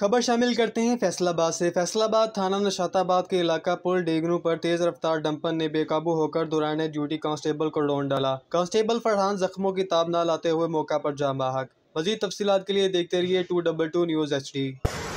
खबर शामिल करते हैं फैसलाबाद से फैसलाबाद थाना नशाताबाद के इलाका पुल डेगनू पर तेज रफ्तार डंपर ने बेकाबू होकर दौरान ड्यूटी कांस्टेबल को लोन डाला कांस्टेबल फरहान जख्मों की ताब न लाते हुए मौका पर जाम बाहक मजीद तफसीत के लिए देखते रहिए two double two news H D